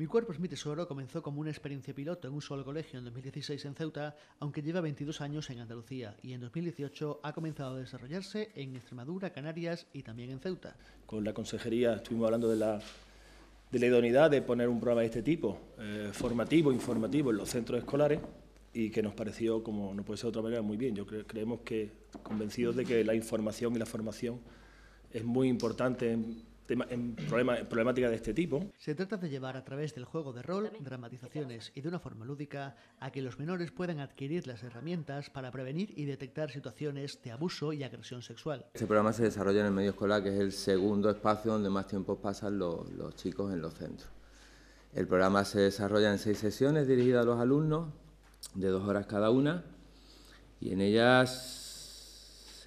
Mi cuerpo es mi tesoro comenzó como una experiencia piloto en un solo colegio en 2016 en Ceuta, aunque lleva 22 años en Andalucía y en 2018 ha comenzado a desarrollarse en Extremadura, Canarias y también en Ceuta. Con la consejería estuvimos hablando de la, de la idoneidad de poner un programa de este tipo, eh, formativo, informativo, en los centros escolares y que nos pareció, como no puede ser de otra manera, muy bien. Yo creemos que, convencidos de que la información y la formación es muy importante en en problema, problemática de este tipo. Se trata de llevar a través del juego de rol, dramatizaciones y de una forma lúdica a que los menores puedan adquirir las herramientas para prevenir y detectar situaciones de abuso y agresión sexual. Este programa se desarrolla en el medio escolar, que es el segundo espacio donde más tiempo pasan los, los chicos en los centros. El programa se desarrolla en seis sesiones dirigidas a los alumnos, de dos horas cada una, y en ellas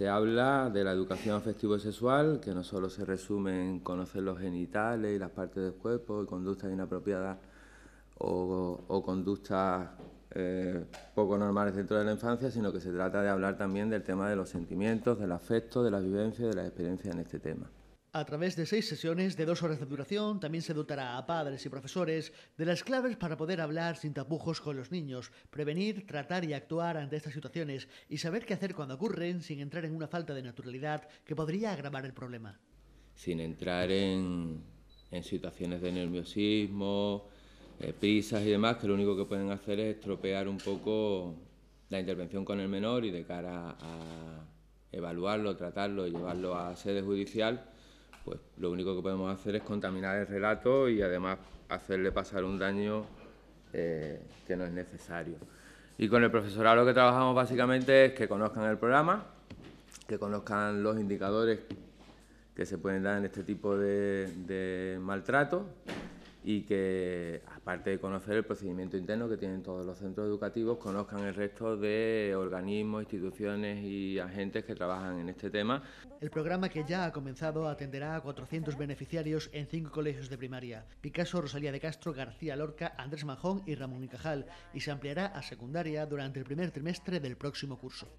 se habla de la educación afectivo-sexual, que no solo se resume en conocer los genitales y las partes del cuerpo, y conductas inapropiadas o, conductas eh, poco normales dentro de la infancia, sino que se trata de hablar también del tema de los sentimientos, del afecto, de las vivencias, de las experiencias en este tema. A través de seis sesiones de dos horas de duración, también se dotará a padres y profesores de las claves para poder hablar sin tapujos con los niños, prevenir, tratar y actuar ante estas situaciones y saber qué hacer cuando ocurren sin entrar en una falta de naturalidad que podría agravar el problema. Sin entrar en, situaciones de nerviosismo, eh, prisas y demás, que lo único que pueden hacer es estropear un poco la intervención con el menor y de cara a evaluarlo, tratarlo y llevarlo a sede judicial pues lo único que podemos hacer es contaminar el relato y además hacerle pasar un daño eh, que no es necesario. Y con el profesorado lo que trabajamos básicamente es que conozcan el programa, que conozcan los indicadores que se pueden dar en este tipo de maltrato, y que, aparte de conocer el procedimiento interno que tienen todos los centros educativos, conozcan el resto de organismos, instituciones y agentes que trabajan en este tema. El programa que ya ha comenzado atenderá a 400 beneficiarios en cinco colegios de primaria. Picasso, Rosalía de Castro, García Lorca, Andrés Majón y Ramón y y se ampliará a secundaria durante el primer trimestre del próximo curso.